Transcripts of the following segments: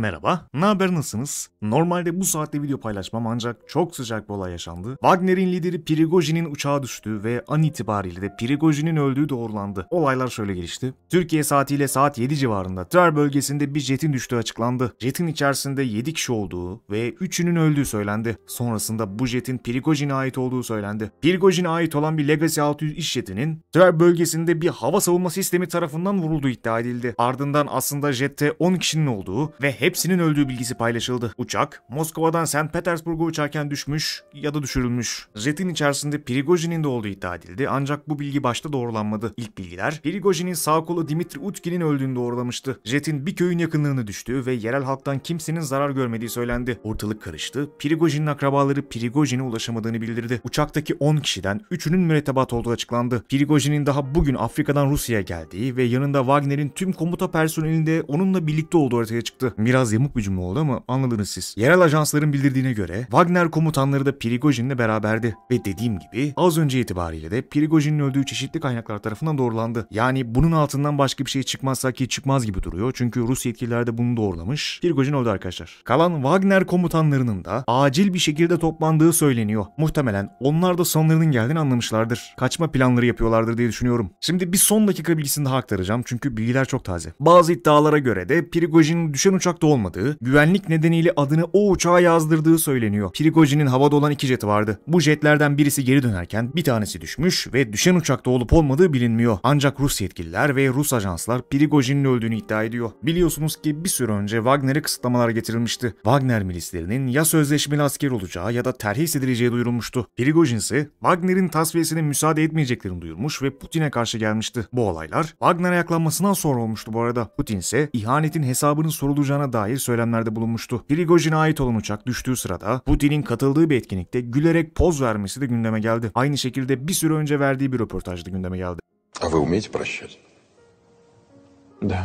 Merhaba, ne haber nasılsınız? Normalde bu saatte video paylaşmam ancak çok sıcak bir olay yaşandı. Wagner'in lideri Prigojin'in uçağa düştüğü ve an itibariyle de Prigojin'in öldüğü doğrulandı. Olaylar şöyle gelişti. Türkiye saatiyle saat 7 civarında Ter bölgesinde bir jetin düştüğü açıklandı. Jetin içerisinde 7 kişi olduğu ve 3'ünün öldüğü söylendi. Sonrasında bu jetin Prigojin'e ait olduğu söylendi. Prigojin'e ait olan bir Legacy 600 iş jetinin Ter bölgesinde bir hava savunma sistemi tarafından vurulduğu iddia edildi. Ardından aslında jette 10 kişinin olduğu ve hepsinin öldüğü bilgisi paylaşıldı. Uçak Moskova'dan St. Petersburg'a uçarken düşmüş ya da düşürülmüş. Jetin içerisinde Prigojin'in de olduğu iddia edildi ancak bu bilgi başta doğrulanmadı. İlk bilgiler Prigojin'in sağ kolu Dimitri Utkin'in öldüğünü doğrulamıştı. Jetin bir köyün yakınlığını düştü ve yerel halktan kimsenin zarar görmediği söylendi. Ortalık karıştı. Prigojin'in akrabaları Prigojin'e ulaşamadığını bildirdi. Uçaktaki 10 kişiden 3'ünün mürettebat olduğu açıklandı. Prigojin'in daha bugün Afrika'dan Rusya'ya geldiği ve yanında Wagner'in tüm komuta personelinde onunla birlikte olduğu ortaya çıktı. Mir Biraz yamuk bir cümle oldu ama anladınız siz. Yerel ajansların bildirdiğine göre Wagner komutanları da Prigojin'le beraberdi. Ve dediğim gibi az önce itibariyle de Prigojin'in öldüğü çeşitli kaynaklar tarafından doğrulandı. Yani bunun altından başka bir şey çıkmazsa ki çıkmaz gibi duruyor. Çünkü Rus yetkililer de bunu doğrulamış. Prigojin öldü arkadaşlar. Kalan Wagner komutanlarının da acil bir şekilde toplandığı söyleniyor. Muhtemelen onlar da sonlarının geldiğini anlamışlardır. Kaçma planları yapıyorlardır diye düşünüyorum. Şimdi bir son dakika bilgisini daha aktaracağım çünkü bilgiler çok taze. Bazı iddialara göre de Prigojin düşen uçakta uçakta olmadığı, güvenlik nedeniyle adını o uçağa yazdırdığı söyleniyor. Prigojin'in havada olan iki jeti vardı. Bu jetlerden birisi geri dönerken bir tanesi düşmüş ve düşen uçakta olup olmadığı bilinmiyor. Ancak Rus yetkililer ve Rus ajanslar Prigojin'in öldüğünü iddia ediyor. Biliyorsunuz ki bir süre önce Wagner'e kısıtlamalar getirilmişti. Wagner milislerinin ya sözleşmeli asker olacağı ya da terhis edileceği duyurulmuştu. Prigojin ise Wagner'in tasfiyesine müsaade etmeyeceklerini duyurmuş ve Putin'e karşı gelmişti. Bu olaylar Wagner ayaklanmasından sonra olmuştu bu arada. Putin ise ihanetin hesabının sorulacağına dair söylemlerde bulunmuştu. Prigojin'e ait olan uçak düştüğü sırada Putin'in katıldığı bir etkinlikte gülerek poz vermesi de gündeme geldi. Aynı şekilde bir süre önce verdiği bir röportajda gündeme geldi. А вы умеете прощать? Да.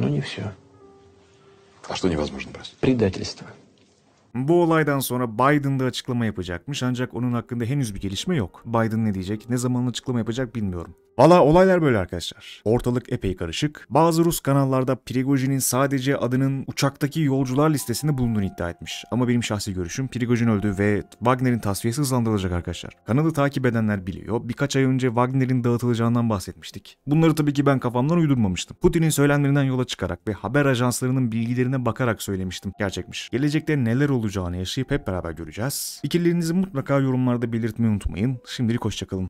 Но не все. А что невозможно простить? Предательство. Bu olaydan sonra Biden da açıklama yapacakmış ancak onun hakkında henüz bir gelişme yok. Biden ne diyecek, ne zaman açıklama yapacak bilmiyorum. Valla olaylar böyle arkadaşlar. Ortalık epey karışık. Bazı Rus kanallarda Prigojin'in sadece adının uçaktaki yolcular listesinde bulunduğunu iddia etmiş. Ama benim şahsi görüşüm Prigojin öldü ve Wagner'in tasfiyesi hızlandırılacak arkadaşlar. Kanalı takip edenler biliyor. Birkaç ay önce Wagner'in dağıtılacağından bahsetmiştik. Bunları tabii ki ben kafamdan uydurmamıştım. Putin'in söylemlerinden yola çıkarak ve haber ajanslarının bilgilerine bakarak söylemiştim. Gerçekmiş. Gelecekte neler olacağını yaşayıp hep beraber göreceğiz. Fikirlerinizi mutlaka yorumlarda belirtmeyi unutmayın. Şimdilik hoşçakalın.